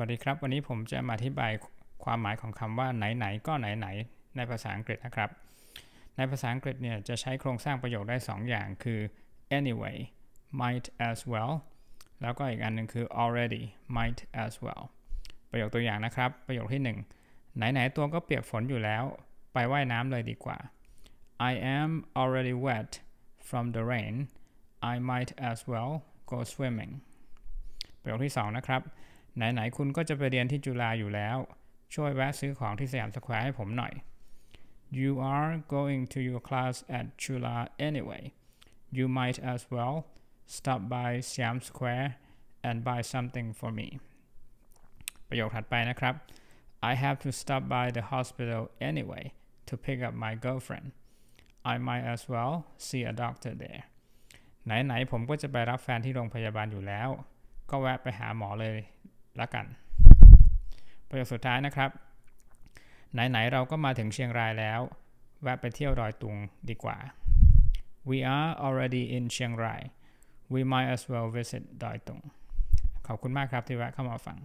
วัสดีครับ วันนี้ผมจะมาอธิบายความหมายของคำว่าไหน ๆ ก็ไหน ๆ ในภาษาอังกฤษนะครับ ในภาษาอังกฤษเนี่ยจะใช้โครงสร้างประโยคได้ 2อย่าง คือ anyway might as well แล้วก็อีกอันหนึ่งคือ already might as well ประโยคตัวอย่างนะครับ ประโยคที่ 1 ไหน ๆ ตัวก็เปียกฝนอยู่แล้วไปไว่ายน้ำเลยดีกว่า I am already wet from the rain I might as well go swimming ประโยคที่ 2 นะครับไหนๆ คุณก็จะไปเรียนที่จุฬาอยู่แล้ว ช่วยแวะซื้อของที่สยามสแควร์ให้ผมหน่อย you are going to your class at Chula anyway you might as well stop by Siam Square and buy something for me ประโยคถัดไปนะครับ I have to stop by the hospital anyway to pick up my girlfriend I might as well see a doctor there ไหนๆ ผมก็จะไปรับแฟนที่โรงพยาบาลอยู่แล้ว ก็แวะไปหาหมอเลยละกัน ประโยคสุดท้ายนะครับ ไหนๆเราก็มาถึงเชียงรายแล้ว แวะไปเที่ยวดอยตุงดีกว่า we are already in เชียงราย we might as well visit ดอยตุงขอบคุณมากครับที่แวะเข้ามาฟัง